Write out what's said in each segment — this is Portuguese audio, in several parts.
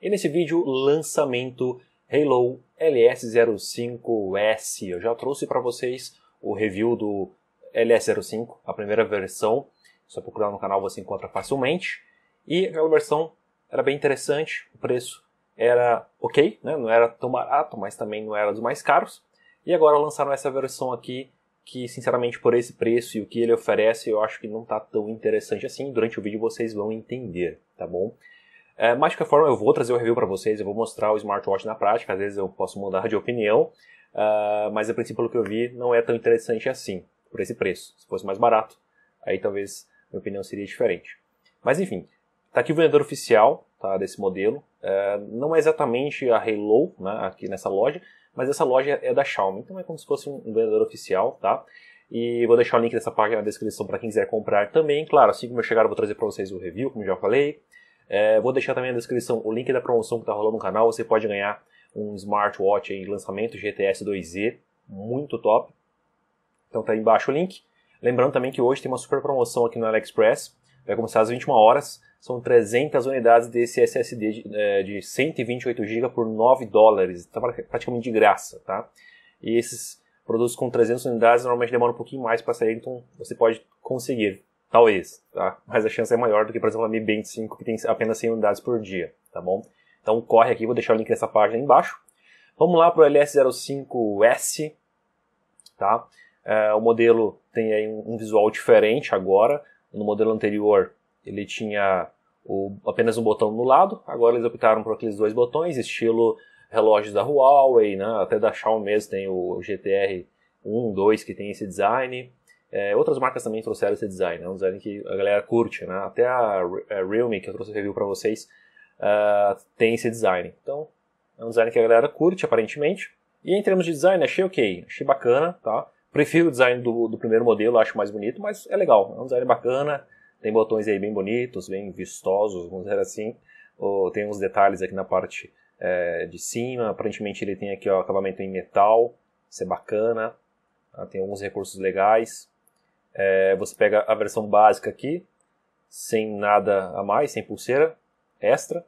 E nesse vídeo, lançamento Halo LS05S. Eu já trouxe para vocês o review do LS05, a primeira versão. Só procurar no canal você encontra facilmente. E aquela versão era bem interessante, o preço era ok, né? não era tão barato, mas também não era dos mais caros. E agora lançaram essa versão aqui, que sinceramente por esse preço e o que ele oferece, eu acho que não está tão interessante assim. Durante o vídeo vocês vão entender, tá bom? É, mas de qualquer forma, eu vou trazer o review para vocês, eu vou mostrar o smartwatch na prática, às vezes eu posso mudar de opinião, uh, mas a princípio, pelo que eu vi, não é tão interessante assim, por esse preço. Se fosse mais barato, aí talvez minha opinião seria diferente. Mas enfim, tá aqui o vendedor oficial tá, desse modelo. Uh, não é exatamente a Halo né, aqui nessa loja, mas essa loja é da Xiaomi, então é como se fosse um vendedor oficial, tá? E vou deixar o link dessa página na descrição para quem quiser comprar também. Claro, assim como eu chegar, eu vou trazer para vocês o review, como já falei. É, vou deixar também na descrição o link da promoção que está rolando no canal. Você pode ganhar um smartwatch em lançamento GTS 2Z, muito top. Então tá aí embaixo o link. Lembrando também que hoje tem uma super promoção aqui no AliExpress. Vai começar às 21 horas. São 300 unidades desse SSD de, é, de 128 GB por 9 dólares. Está praticamente de graça, tá? E esses produtos com 300 unidades normalmente demoram um pouquinho mais para sair, então você pode conseguir. Talvez, tá? Mas a chance é maior do que, por exemplo, a Mi Band 5, que tem apenas 100 unidades por dia, tá bom? Então corre aqui, vou deixar o link nessa página aí embaixo. Vamos lá para o LS05S, tá? É, o modelo tem aí um visual diferente agora. No modelo anterior ele tinha o, apenas um botão no lado, agora eles optaram por aqueles dois botões, estilo relógios da Huawei, né? até da Xiaomi mesmo tem o GTR 1, 2 que tem esse design. É, outras marcas também trouxeram esse design, é um design que a galera curte, né? Até a, é, Realme, que eu trouxe review para vocês, uh, tem esse design. Então, é um design que a galera curte, aparentemente. E em termos de design, achei ok, achei bacana, tá? Prefiro o design do, do primeiro modelo, acho mais bonito, mas é legal, é um design bacana, tem botões aí bem bonitos, bem vistosos, vamos dizer assim. Oh, tem uns detalhes aqui na parte é, de cima, aparentemente ele tem aqui o acabamento em metal, isso é bacana. Tá? tem alguns recursos legais, é, você pega a versão básica aqui, sem nada a mais, sem pulseira extra,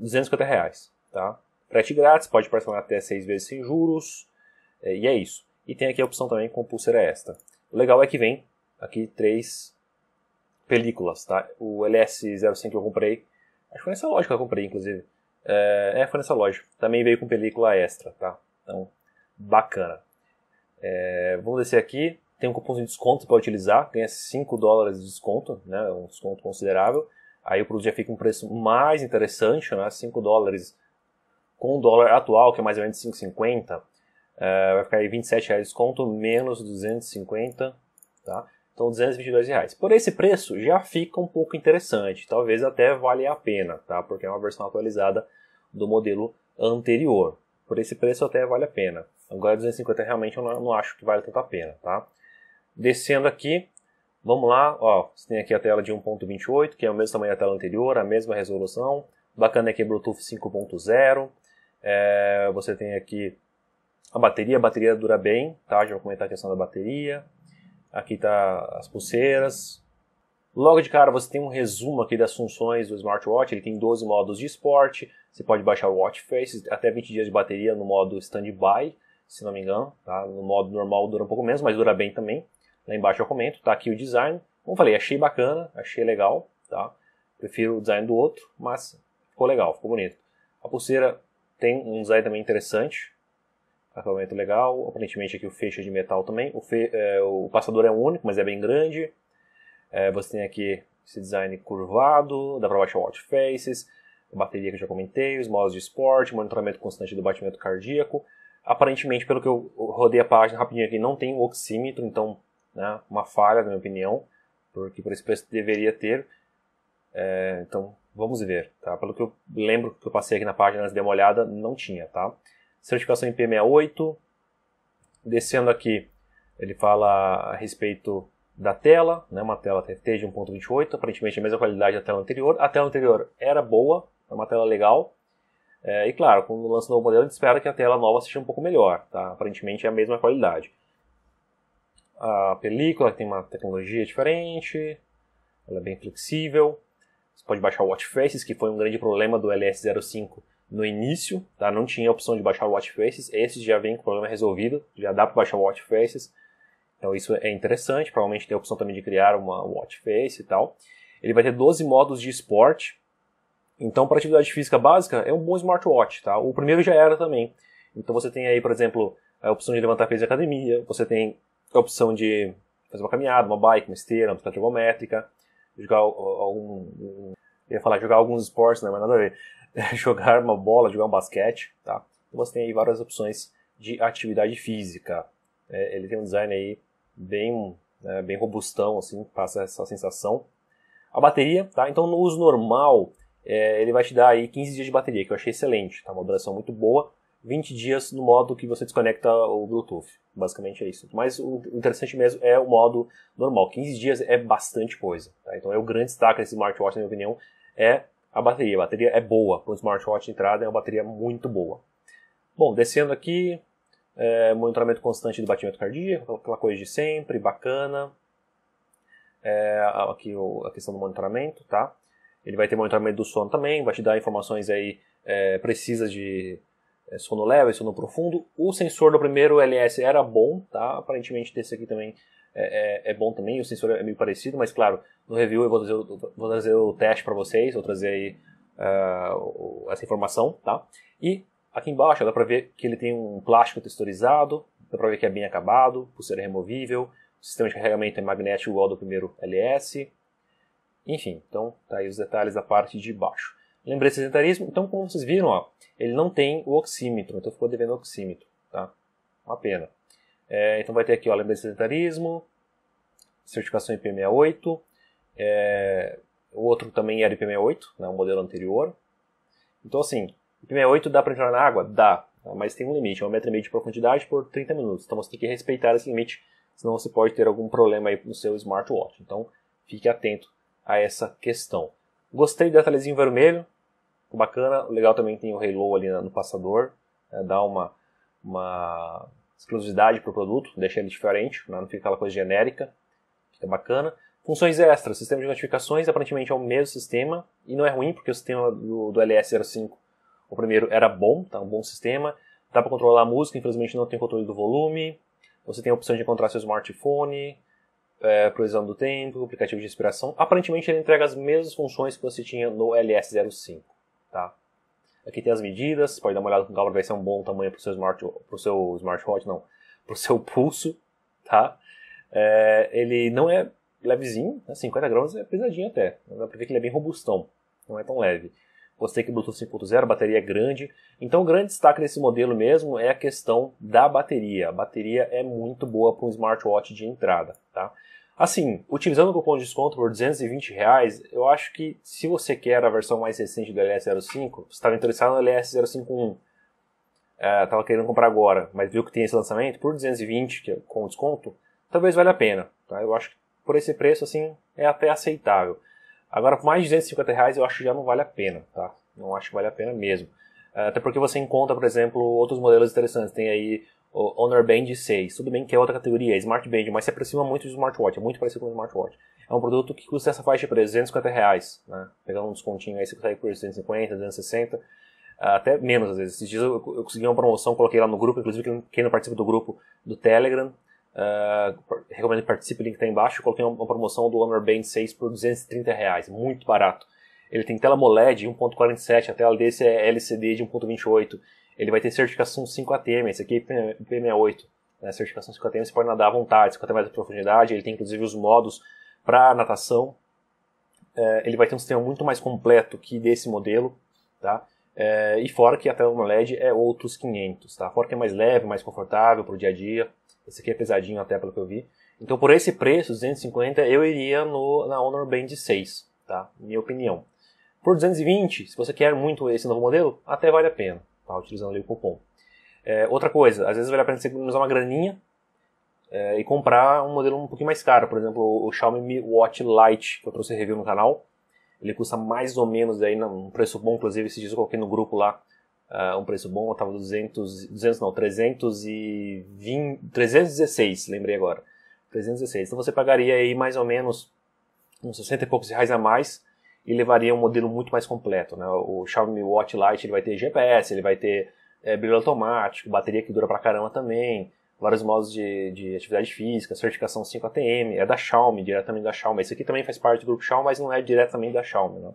250 reais, tá? Frete grátis, pode parcelar até seis vezes sem juros, é, e é isso. E tem aqui a opção também com pulseira extra. O legal é que vem aqui três películas, tá? O LS05 que eu comprei, acho que foi nessa loja que eu comprei, inclusive. É, é foi nessa loja. Também veio com película extra, tá? Então, bacana. É, vamos descer aqui tem um cupom de desconto para utilizar, ganha 5 dólares de desconto, né, um desconto considerável. Aí o produto já fica um preço mais interessante, né, 5 dólares com o dólar atual, que é mais ou menos 5,50, uh, eh, vai ficar aí 27 reais de desconto, menos 250, tá? Então 222 reais. Por esse preço já fica um pouco interessante, talvez até valha a pena, tá? Porque é uma versão atualizada do modelo anterior. Por esse preço até vale a pena. Agora 250 realmente eu não, não acho que vale tanto a pena, tá? Descendo aqui, vamos lá, ó, você tem aqui a tela de 1.28, que é o mesmo tamanho da tela anterior, a mesma resolução. Bacana aqui é Bluetooth 5.0. É, você tem aqui a bateria, a bateria dura bem, tá? Já vou comentar a questão da bateria. Aqui tá as pulseiras. Logo de cara você tem um resumo aqui das funções do smartwatch, ele tem 12 modos de esporte, você pode baixar o watch face, até 20 dias de bateria no modo standby, se não me engano, tá? No modo normal dura um pouco menos, mas dura bem também. Lá embaixo eu comento, tá aqui o design. Como falei, achei bacana, achei legal, tá? Prefiro o design do outro, mas ficou legal, ficou bonito. A pulseira tem um design também interessante, acabamento legal. Aparentemente aqui o fecho é de metal também. O, fe... é, o passador é único, mas é bem grande. É, você tem aqui esse design curvado, dá para baixar o watch faces, a bateria que eu já comentei, os modos de esporte, monitoramento constante do batimento cardíaco. Aparentemente, pelo que eu rodei a página rapidinho aqui, não tem o oxímetro, então né? uma falha, na minha opinião, porque por esse preço deveria ter. É, então, vamos ver, tá? Pelo que eu lembro que eu passei aqui na página, antes de uma olhada, não tinha, tá? Certificação IP68. Descendo aqui, ele fala a respeito da tela, né? Uma tela TFT de 1.28, aparentemente a mesma qualidade da tela anterior. A tela anterior era boa, é uma tela legal. É, e claro, quando lança um novo modelo, a gente espera que a tela nova seja um pouco melhor, tá? Aparentemente é a mesma qualidade a película tem uma tecnologia diferente, ela é bem flexível. Você pode baixar o faces que foi um grande problema do LS05 no início, tá? Não tinha a opção de baixar o faces. esse já vem com o problema resolvido, já dá para baixar o faces. Então isso é interessante, provavelmente tem a opção também de criar uma watch face e tal. Ele vai ter 12 modos de esporte. Então, para atividade física básica, é um bom smartwatch, tá? O primeiro já era também. Então você tem aí, por exemplo, a opção de levantar peso de academia, você tem a opção de fazer uma caminhada, uma bike, uma esteira, uma bicicleta ergométrica, jogar algum. ia falar jogar alguns esportes, né? Mas nada a ver. jogar uma bola, jogar um basquete, tá? Então você tem aí várias opções de atividade física. É, ele tem um design aí bem, né, bem robustão, assim, passa essa sensação. A bateria, tá? Então no uso normal, é, ele vai te dar aí 15 dias de bateria, que eu achei excelente, tá? Uma duração muito boa. 20 dias no modo que você desconecta o Bluetooth. Basicamente é isso. Mas o interessante mesmo é o modo normal. 15 dias é bastante coisa. Tá? Então é o grande destaque desse smartwatch, na minha opinião, é a bateria. A bateria é boa. Para um smartwatch de entrada, é uma bateria muito boa. Bom, descendo aqui, é, monitoramento constante do batimento cardíaco, aquela coisa de sempre, bacana. É, aqui a questão do monitoramento, tá? Ele vai ter monitoramento do sono também, vai te dar informações aí é, precisas de é, sono leve, sono profundo. O sensor do primeiro LS era bom, tá? Aparentemente desse aqui também é, é, é bom também. O sensor é meio parecido, mas claro, no review eu vou trazer, o, vou trazer o teste para vocês, vou trazer aí uh, essa informação, tá? E aqui embaixo dá para ver que ele tem um plástico texturizado, dá para ver que é bem acabado, pulseira removível, o sistema de carregamento é magnético igual ao do primeiro LS. Enfim, então tá aí os detalhes da parte de baixo. Lembrei sedentarismo. Então, como vocês viram, ó, ele não tem o oxímetro, então ficou devendo oxímetro, tá? Uma pena. É, então vai ter aqui, ó, lembrei sedentarismo, certificação IP68, é, o outro também era IP68, né, o modelo anterior. Então, assim, IP68 dá para entrar na água? Dá, tá? mas tem um limite, é um metro e meio de profundidade por 30 minutos. Então, você tem que respeitar esse limite, senão você pode ter algum problema aí no seu smartwatch. Então, fique atento a essa questão. Gostei do detalhezinho vermelho, bacana. Legal também tem o Halo ali no passador, né, dá uma, uma exclusividade para o produto, deixa ele diferente, né, não fica aquela coisa genérica, que bacana. Funções extras, sistema de notificações aparentemente é o mesmo sistema, e não é ruim porque o sistema do, do LS05, o primeiro, era bom, tá um bom sistema. Dá para controlar a música, infelizmente não tem controle do volume. Você tem a opção de encontrar seu smartphone, é, do tempo, aplicativo de inspiração. Aparentemente ele entrega as mesmas funções que você tinha no LS05 tá? Aqui tem as medidas, pode dar uma olhada com calma, vai ser um bom tamanho para o seu, smart, seu smartwatch, não, para o seu pulso, tá? É, ele não é levezinho, né? 50 gramas é pesadinho até, dá para ver que ele é bem robustão, não é tão leve. Gostei que o Bluetooth 5.0, a bateria é grande. Então o grande destaque desse modelo mesmo é a questão da bateria. A bateria é muito boa para um smartwatch de entrada, tá? Assim, utilizando o cupom de desconto por 220 reais, eu acho que se você quer a versão mais recente do LS05, você estava interessado no LS051, estava é, querendo comprar agora, mas viu que tem esse lançamento, por 220 que, é com desconto, talvez valha a pena. Tá? Eu acho que por esse preço, assim, é até aceitável. Agora, por mais de 250 reais, eu acho que já não vale a pena, tá? Não acho que vale a pena mesmo. É, até porque você encontra, por exemplo, outros modelos interessantes. Tem aí o Honor Band 6. Tudo bem que é outra categoria, é Smart Band, mas se aproxima muito do smartwatch, é muito parecido com o smartwatch. É um produto que custa essa faixa de 350 reais, né? Pegando um descontinho aí, você consegue por 150, 260, até menos às vezes. Esses dias eu, eu consegui uma promoção, coloquei lá no grupo, inclusive quem, não participa do grupo do Telegram, uh, recomendo que participe, o link está embaixo. Coloquei uma, uma promoção do Honor Band 6 por 230 reais, muito barato. Ele tem tela MOLED 1.47, a tela desse é LCD de 1.28 ele vai ter certificação 5ATM, esse aqui é P68, né? certificação 5ATM, você pode nadar à vontade, 50 metros de profundidade, ele tem inclusive os modos para natação, é, ele vai ter um sistema muito mais completo que desse modelo, tá? É, e fora que a tela LED é outros 500, tá? Fora que é mais leve, mais confortável para o dia a dia, esse aqui é pesadinho até pelo que eu vi. Então por esse preço, 250, eu iria no, na Honor Band 6, tá? Minha opinião. Por 220, se você quer muito esse novo modelo, até vale a pena. Tá utilizando ali o cupom. É, outra coisa, às vezes vale a pena você economizar uma graninha é, e comprar um modelo um pouquinho mais caro. Por exemplo, o Xiaomi Mi Watch Lite, que eu trouxe review no canal. Ele custa mais ou menos aí um preço bom, inclusive esses dias eu coloquei no grupo lá uh, um preço bom, eu tava 200, 200 não, 320, 316, lembrei agora. 316. Então você pagaria aí mais ou menos uns 60 e poucos reais a mais e levaria um modelo muito mais completo. Né? O Xiaomi Watch Lite ele vai ter GPS, ele vai ter é, brilho automático, bateria que dura pra caramba também, vários modos de, de atividade física, certificação 5ATM, é da Xiaomi, diretamente da Xiaomi. Esse aqui também faz parte do grupo Xiaomi, mas não é diretamente da Xiaomi. Né?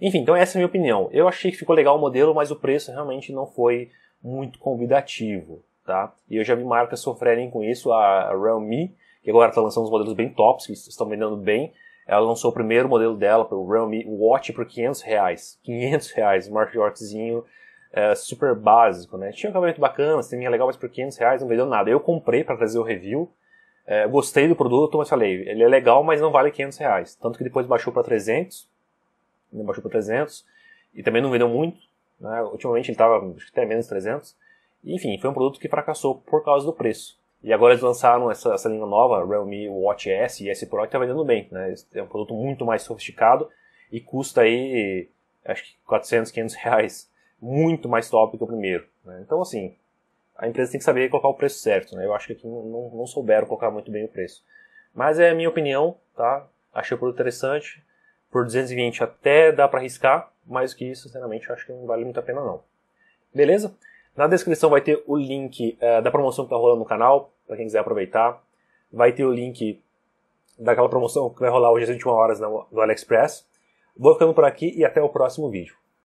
Enfim, então essa é a minha opinião. Eu achei que ficou legal o modelo, mas o preço realmente não foi muito convidativo. Tá? E eu já vi marcas sofrerem com isso, a Realme, que agora está lançando uns modelos bem tops, que estão vendendo bem, ela lançou o primeiro modelo dela, o Realme Watch, por 500 reais. 500 reais, smartwatchzinho é, super básico, né? Tinha um acabamento bacana, sisteminha é legal, mas por 500 reais não vendeu nada. Eu comprei para trazer o review, é, gostei do produto, mas falei, ele é legal, mas não vale 500 reais. Tanto que depois baixou para 300, né, baixou para 300, e também não vendeu muito. Né? Ultimamente ele estava até menos 300. Enfim, foi um produto que fracassou por causa do preço. E agora eles lançaram essa, essa linha nova, Realme Watch S e S Pro, que tá vendendo bem, né? É um produto muito mais sofisticado e custa aí, acho que 400, 500 reais. Muito mais top que o primeiro, né? Então, assim, a empresa tem que saber colocar o preço certo, né? Eu acho que aqui não, não, não souberam colocar muito bem o preço. Mas é a minha opinião, tá? Achei o produto interessante. Por 220 até dá para arriscar, mais que isso, sinceramente, eu acho que não vale muito a pena não. Beleza? Na descrição vai ter o link uh, da promoção que tá rolando no canal, para quem quiser aproveitar. Vai ter o link daquela promoção que vai rolar hoje às 21 horas no, no AliExpress. Vou ficando por aqui e até o próximo vídeo.